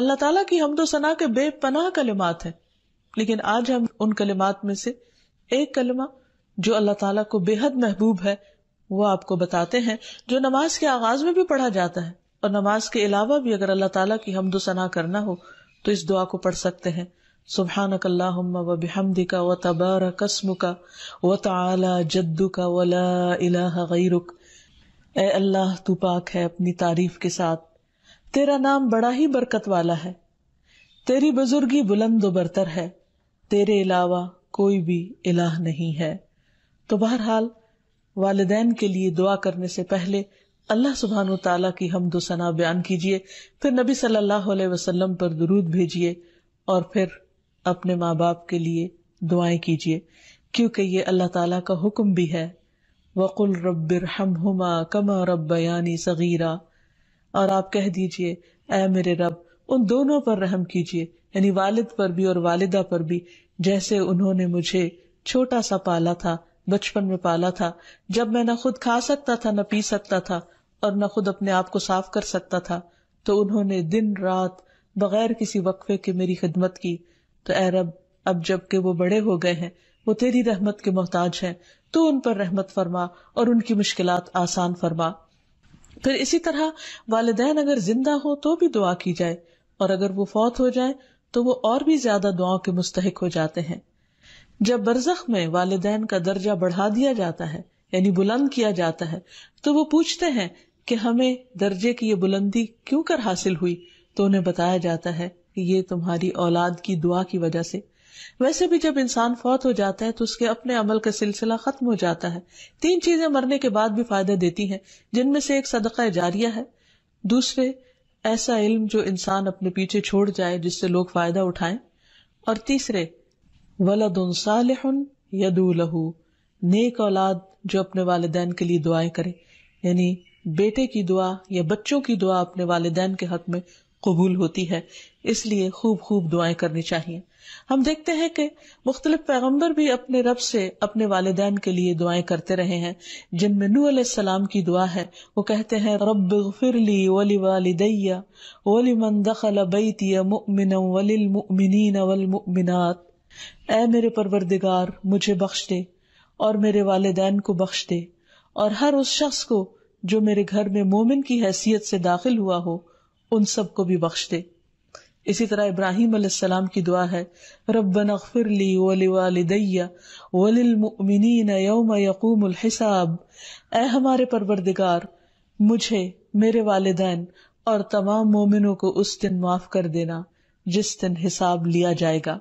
अल्लाह ताला की हमदो सना के बेपनाह कलिमात है लेकिन आज हम उन कलिमात में से एक कलमा जो अल्लाह ताला को बेहद महबूब है वो आपको बताते हैं जो नमाज के आगाज में भी पढ़ा जाता है और नमाज के अलावा भी अगर अल्लाह ताला की हमदो सना करना हो तो इस दुआ को पढ़ सकते हैं सुबहान व व तबार का व तला जद्दू का वला अल्लाह तू पाक है अपनी तारीफ के साथ तेरा नाम बड़ा ही बरकत वाला है तेरी बुजुर्गी बुलंद बरतर है तेरे अलावा कोई भी इलाह नहीं है तो बहरहाल वालदेन के लिए दुआ करने से पहले अल्लाह सुबहान तला की हम सना बयान कीजिए फिर नबी सल्लल्लाहु अलैहि वसल्लम पर दरूद भेजिए और फिर अपने माँ बाप के लिए दुआएं कीजिए क्योंकि ये अल्लाह ताला का हुक्म भी है वकुल रबिर हम हुमा कमा रबानी सगीरा और आप कह दीजिए ए मेरे रब उन दोनों पर रहम कीजिए यानी वालिद पर भी और वालिदा पर भी जैसे उन्होंने मुझे छोटा सा पाला था बचपन में पाला था जब मैं न खुद खा सकता था न पी सकता था और न खुद अपने आप को साफ कर सकता था तो उन्होंने दिन रात बगैर किसी वक्फे के मेरी खिदमत की तो ए रब अब जबकि वो बड़े हो गए हैं वो तेरी रहमत के मोहताज हैं तो उन पर रहमत फरमा और उनकी मुश्किलात आसान फरमा फिर इसी तरह वालदेन अगर जिंदा हो तो भी दुआ की जाए और अगर वो फौत हो जाए तो वो और भी ज्यादा दुआओं के मुस्तक हो जाते हैं जब बरजख में वालदेन का दर्जा बढ़ा दिया जाता है यानी बुलंद किया जाता है तो वो पूछते हैं कि हमें दर्जे की ये बुलंदी क्यों कर हासिल हुई तो उन्हें बताया जाता है कि ये तुम्हारी औलाद की दुआ की वजह से वैसे भी जब इंसान फौत हो जाता है तो उसके अपने अमल का सिलसिला खत्म हो जाता है तीन चीजें मरने के बाद भी फायदा देती हैं जिनमें से एक सदका जारिया है दूसरे ऐसा इल्म जो इंसान अपने पीछे छोड़ जाए जिससे लोग फायदा उठाएं और तीसरे वलद सालहन यदूलहू नेक औलाद जो अपने वालदेन के लिए दुआएं करे यानी बेटे की दुआ या बच्चों की दुआ अपने वालदेन के हक में कबूल होती है इसलिए खूब खूब दुआएं करनी चाहिए हम देखते हैं कि मुख्तलि पैगम्बर भी अपने रब से अपने वालदेन के लिए दुआएं करते रहे हैं जिनमें नू असलाम की दुआ है वो कहते हैं रब फिरली वली वालदैया वली मन दखल बैतिया ए मेरे परवरदिगार मुझे बख्श दे और मेरे वालदेन को बख्श दे और हर उस शख्स को जो मेरे घर में मोमिन की हैसियत से दाखिल हुआ हो उन सब को भी बख्श दे इसी तरह इब्राहिम सलाम की दुआ है रबन अखफिर ली वली वालदैया वलिलमिन यौम यकूमल हिसाब ए हमारे परवरदिगार मुझे मेरे वालदेन और तमाम मोमिनों को उस दिन माफ़ कर देना जिस दिन हिसाब लिया जाएगा